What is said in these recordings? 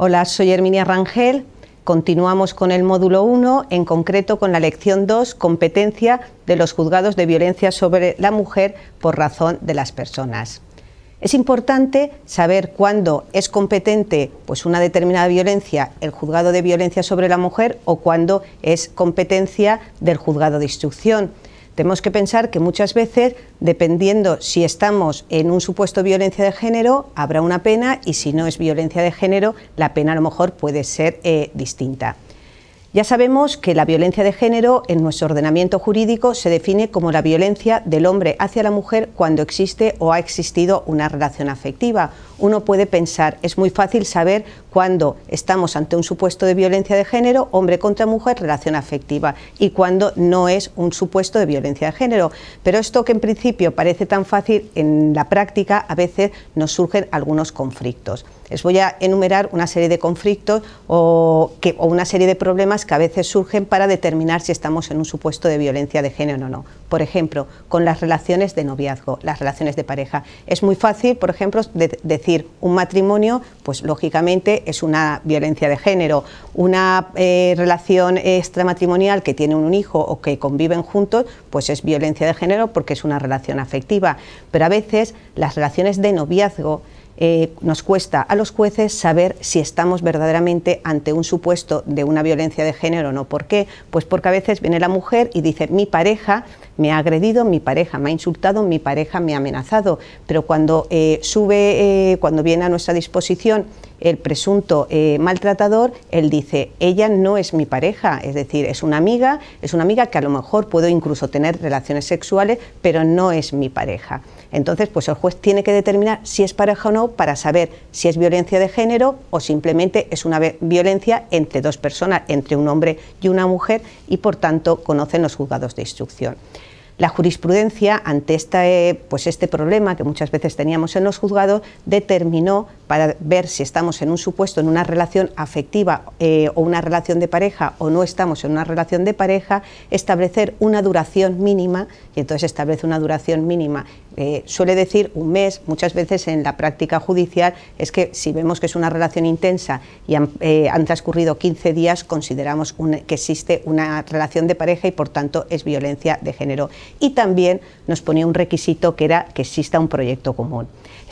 Hola, soy Herminia Rangel. Continuamos con el módulo 1, en concreto con la lección 2, competencia de los juzgados de violencia sobre la mujer por razón de las personas. Es importante saber cuándo es competente pues una determinada violencia el juzgado de violencia sobre la mujer o cuándo es competencia del juzgado de instrucción. Tenemos que pensar que muchas veces, dependiendo si estamos en un supuesto violencia de género, habrá una pena y si no es violencia de género, la pena a lo mejor puede ser eh, distinta. Ya sabemos que la violencia de género en nuestro ordenamiento jurídico se define como la violencia del hombre hacia la mujer cuando existe o ha existido una relación afectiva. Uno puede pensar, es muy fácil saber cuando estamos ante un supuesto de violencia de género, hombre contra mujer, relación afectiva, y cuando no es un supuesto de violencia de género. Pero esto que en principio parece tan fácil, en la práctica a veces nos surgen algunos conflictos. Les voy a enumerar una serie de conflictos o, una serie de problemas que a veces surgen para determinar si estamos en un supuesto de violencia de género o no. Por ejemplo, con las relaciones de noviazgo, las relaciones de pareja. Es muy fácil, por ejemplo, decir un matrimonio, pues lógicamente es una violencia de género, una eh, relación extramatrimonial que tiene un hijo o que conviven juntos, pues es violencia de género porque es una relación afectiva. Pero a veces las relaciones de noviazgo eh, nos cuesta a los jueces saber si estamos verdaderamente ante un supuesto de una violencia de género o no. ¿Por qué? Pues porque a veces viene la mujer y dice, mi pareja me ha agredido, mi pareja me ha insultado, mi pareja me ha amenazado. Pero cuando eh, sube, eh, cuando viene a nuestra disposición el presunto maltratador, él dice, ella no es mi pareja, es decir, es una amiga, es una amiga que a lo mejor puedo incluso tener relaciones sexuales, pero no es mi pareja. Entonces, pues el juez tiene que determinar si es pareja o no para saber si es violencia de género o simplemente es una violencia entre dos personas, entre un hombre y una mujer, y por tanto conocen los juzgados de instrucción. La jurisprudencia ante eh, pues este problema que muchas veces teníamos en los juzgados determinó para ver si estamos en un supuesto, en una relación afectiva eh, o una relación de pareja o no estamos en una relación de pareja, establecer una duración mínima y entonces establece una duración mínima eh, suele decir un mes, muchas veces en la práctica judicial es que si vemos que es una relación intensa y han, eh, transcurrido 15 días, consideramos que existe una relación de pareja y por tanto es violencia de género. Y también nos ponía un requisito que era que exista un proyecto común.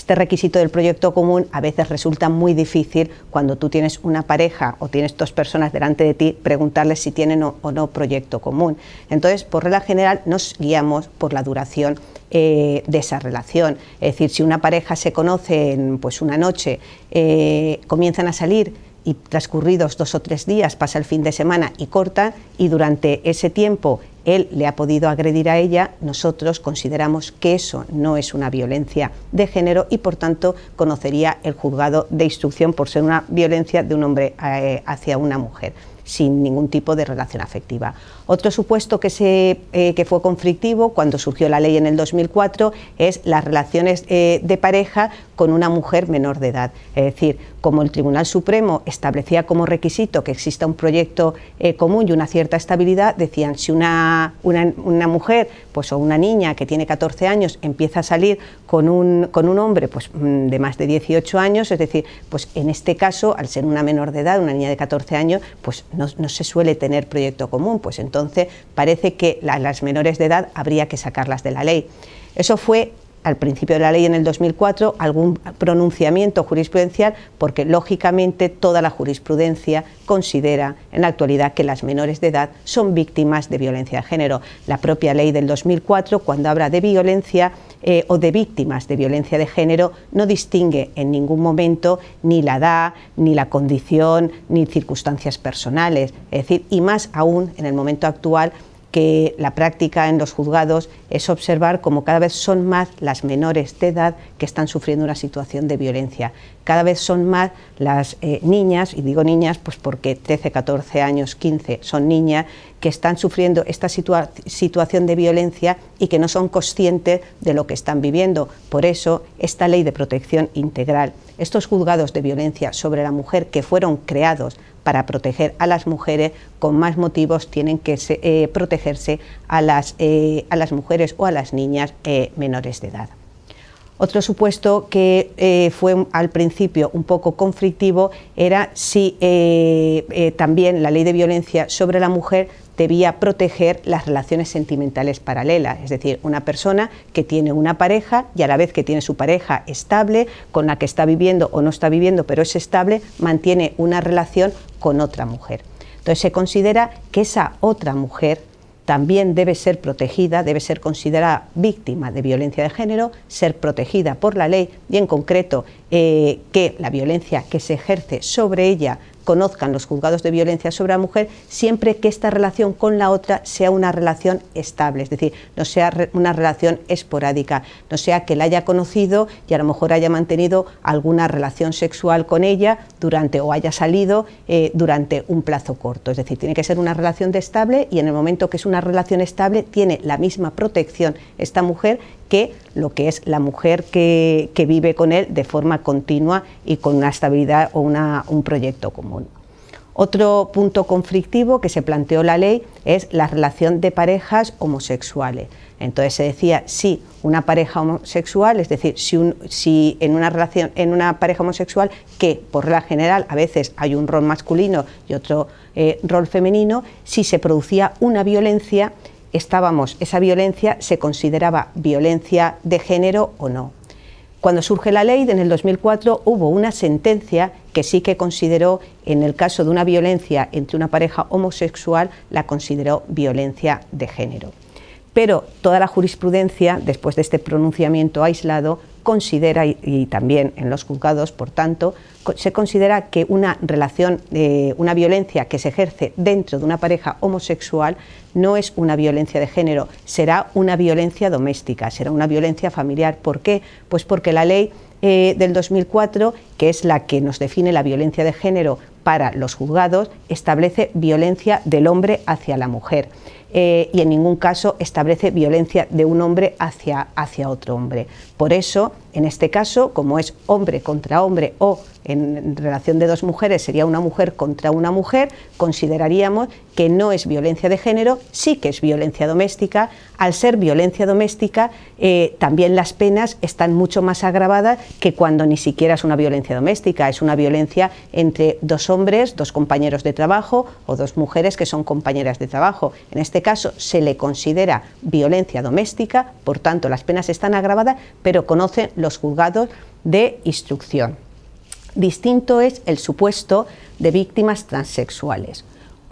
Este requisito del proyecto común a veces resulta muy difícil cuando tú tienes una pareja o tienes dos personas delante de ti, preguntarles si tienen o, no proyecto común. Entonces, por regla general, nos guiamos por la duración eh, de esa relación. Es decir, si una pareja se conoce en, pues, una noche, eh, comienzan a salir, y transcurridos dos o tres días pasa el fin de semana y corta y durante ese tiempo él le ha podido agredir a ella, nosotros consideramos que eso no es una violencia de género y por tanto conocería el juzgado de instrucción por ser una violencia de un hombre eh, hacia una mujer sin ningún tipo de relación afectiva. Otro supuesto que, se, eh, que fue conflictivo cuando surgió la ley en el 2004 es las relaciones eh, de pareja con una mujer menor de edad. Es decir, como el Tribunal Supremo establecía como requisito que exista un proyecto eh, común y una cierta estabilidad, decían si una, una, mujer pues, o una niña que tiene 14 años empieza a salir con un, con un hombre pues, mm, de más de 18 años, es decir, pues en este caso, al ser una menor de edad, una niña de 14 años, pues no, se suele tener proyecto común, pues entonces parece que las menores de edad habría que sacarlas de la ley. Eso fue al principio de la ley en el 2004 algún pronunciamiento jurisprudencial porque lógicamente toda la jurisprudencia considera en la actualidad que las menores de edad son víctimas de violencia de género. La propia ley del 2004 cuando habla de violencia eh, o de víctimas de violencia de género no distingue en ningún momento ni la edad, ni la condición, ni circunstancias personales. Es decir, y más aún en el momento actual que la práctica en los juzgados es observar cómo cada vez son más las menores de edad que están sufriendo una situación de violencia. Cada vez son más las eh, niñas, y digo niñas pues porque 13, 14 años, 15 son niñas que están sufriendo esta situación de violencia y que no son conscientes de lo que están viviendo. Por eso, esta ley de protección integral, estos juzgados de violencia sobre la mujer que fueron creados para proteger a las mujeres, con más motivos tienen que eh, protegerse a las, eh, a las mujeres o a las niñas eh, menores de edad. Otro supuesto que eh, fue al principio un poco conflictivo era si eh, eh, también la ley de violencia sobre la mujer debía proteger las relaciones sentimentales paralelas, es decir, una persona que tiene una pareja y a la vez que tiene su pareja estable, con la que está viviendo o no está viviendo, pero es estable, mantiene una relación con otra mujer. Entonces se considera que esa otra mujer también debe ser protegida, debe ser considerada víctima de violencia de género, ser protegida por la ley y en concreto eh, que la violencia que se ejerce sobre ella conozcan los juzgados de violencia sobre la mujer siempre que esta relación con la otra sea una relación estable, es decir, no sea una relación esporádica, no sea que la haya conocido y a lo mejor haya mantenido alguna relación sexual con ella durante o haya salido eh, durante un plazo corto. Es decir, tiene que ser una relación de estable y en el momento que es una relación estable tiene la misma protección esta mujer que lo que es la mujer que, vive con él de forma continua y con una estabilidad o un proyecto común. Otro punto conflictivo que se planteó la ley es la relación de parejas homosexuales. Entonces se decía si una pareja homosexual, es decir, si, en una relación en una pareja homosexual que por la general a veces hay un rol masculino y otro eh, rol femenino, si se producía una violencia estábamos, esa violencia se consideraba violencia de género o no. Cuando surge la ley, en el 2004, hubo una sentencia que sí que consideró, en el caso de una violencia entre una pareja homosexual, la consideró violencia de género. Pero toda la jurisprudencia, después de este pronunciamiento aislado, considera, y, también en los juzgados, por tanto, se considera que una relación, eh, una violencia que se ejerce dentro de una pareja homosexual no es una violencia de género, será una violencia doméstica, será una violencia familiar. ¿Por qué? Pues porque la ley eh, del 2004, que es la que nos define la violencia de género para los juzgados, establece violencia del hombre hacia la mujer. Eh, y en ningún caso establece violencia de un hombre hacia, hacia otro hombre. Por eso, en este caso, como es hombre contra hombre o en relación de dos mujeres sería una mujer contra una mujer, consideraríamos que no es violencia de género, sí que es violencia doméstica. Al ser violencia doméstica, eh, también las penas están mucho más agravadas que cuando ni siquiera es una violencia doméstica, es una violencia entre dos hombres, dos compañeros de trabajo o dos mujeres que son compañeras de trabajo. En este caso se le considera violencia doméstica, por tanto las penas están agravadas, pero conocen los juzgados de instrucción. Distinto es el supuesto de víctimas transexuales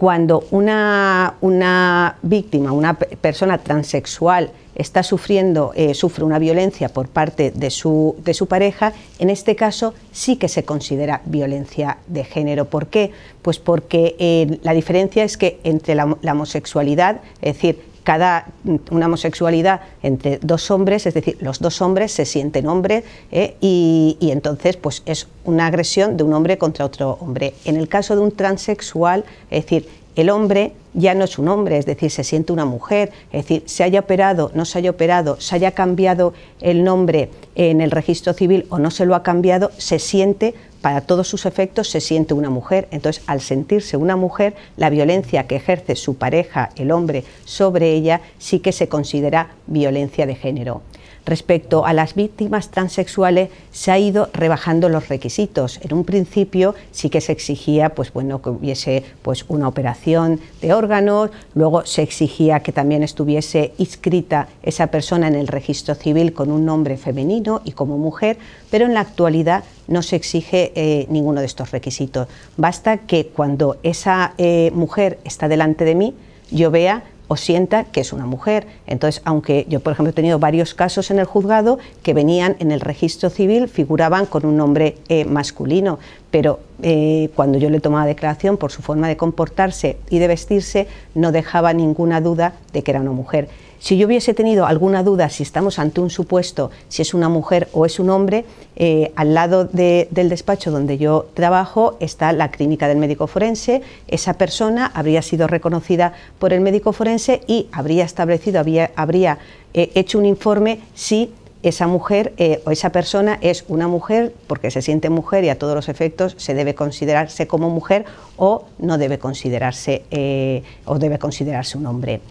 cuando una, una víctima, una persona transexual, está sufriendo, eh, sufre una violencia por parte de su, de su pareja, en este caso sí que se considera violencia de género. ¿Por qué? Pues porque eh, la diferencia es que entre la homosexualidad, es decir, cada, una homosexualidad entre dos hombres, es decir, los dos hombres se sienten hombres, eh, y, y, entonces pues es una agresión de un hombre contra otro hombre. En el caso de un transexual, es decir, el hombre ya no es un hombre, es decir, se siente una mujer, es decir, se haya operado, no se haya operado, se haya cambiado el nombre en el registro civil o no se lo ha cambiado, se siente, para todos sus efectos, se siente una mujer. Entonces, al sentirse una mujer, la violencia que ejerce su pareja, el hombre, sobre ella, sí que se considera violencia de género. Respecto a las víctimas transexuales se ha ido rebajando los requisitos. En un principio sí que se exigía pues bueno que hubiese pues una operación de órganos, luego se exigía que también estuviese inscrita esa persona en el registro civil con un nombre femenino y como mujer, pero en la actualidad no se exige eh, ninguno de estos requisitos. Basta que cuando esa eh, mujer está delante de mí yo vea o sienta que es una mujer. Entonces, aunque yo, por ejemplo, he tenido varios casos en el juzgado que venían en el registro civil, figuraban con un nombre eh, masculino, pero eh, cuando yo le tomaba declaración por su forma de comportarse y de vestirse, no dejaba ninguna duda de que era una mujer. Si yo hubiese tenido alguna duda si estamos ante un supuesto, si es una mujer o es un hombre, eh, al lado del despacho donde yo trabajo está la clínica del médico forense. Esa persona habría sido reconocida por el médico forense y habría establecido, habría eh, hecho un informe si esa mujer eh, o esa persona es una mujer porque se siente mujer y a todos los efectos se debe considerarse como mujer o no debe considerarse eh, o debe considerarse un hombre.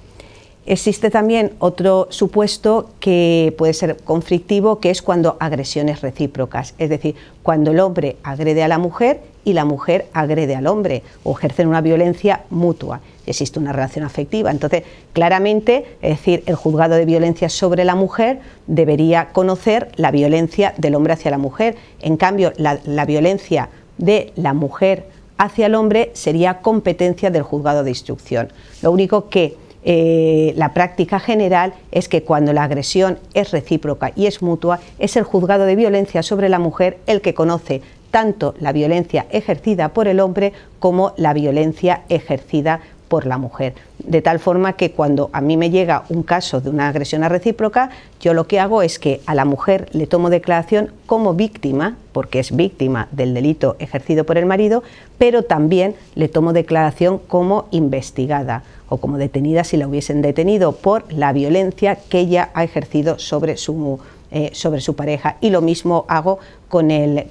Existe también otro supuesto que puede ser conflictivo, que es cuando agresiones recíprocas, es decir, cuando el hombre agrede a la mujer y la mujer agrede al hombre o ejercen una violencia mutua. Existe una relación afectiva. Entonces, claramente, es decir, el juzgado de violencia sobre la mujer debería conocer la violencia del hombre hacia la mujer. En cambio, la, violencia de la mujer hacia el hombre sería competencia del juzgado de instrucción. Lo único que eh, la práctica general es que cuando la agresión es recíproca y es mutua, es el juzgado de violencia sobre la mujer el que conoce tanto la violencia ejercida por el hombre como la violencia ejercida por la mujer. De tal forma que cuando a mí me llega un caso de una agresión a recíproca, yo lo que hago es que a la mujer le tomo declaración como víctima, porque es víctima del delito ejercido por el marido, pero también le tomo declaración como investigada o como detenida si la hubiesen detenido por la violencia que ella ha ejercido sobre su mujer. Eh, sobre su pareja. Y lo mismo hago con el,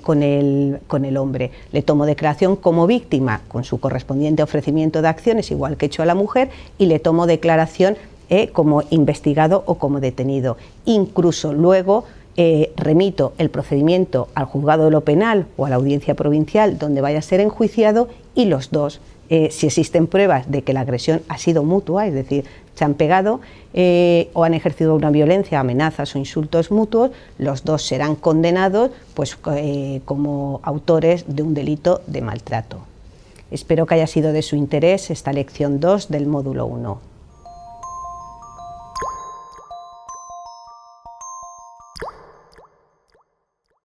hombre. Le tomo declaración como víctima, con su correspondiente ofrecimiento de acciones, igual que he hecho a la mujer, y le tomo declaración eh, como investigado o como detenido. Incluso luego eh, remito el procedimiento al juzgado de lo penal o a la audiencia provincial donde vaya a ser enjuiciado y los dos eh, si existen pruebas de que la agresión ha sido mutua, es decir, se han pegado eh, o han ejercido una violencia, amenazas o insultos mutuos, los dos serán condenados pues, eh, como autores de un delito de maltrato. Espero que haya sido de su interés esta lección 2 del módulo 1.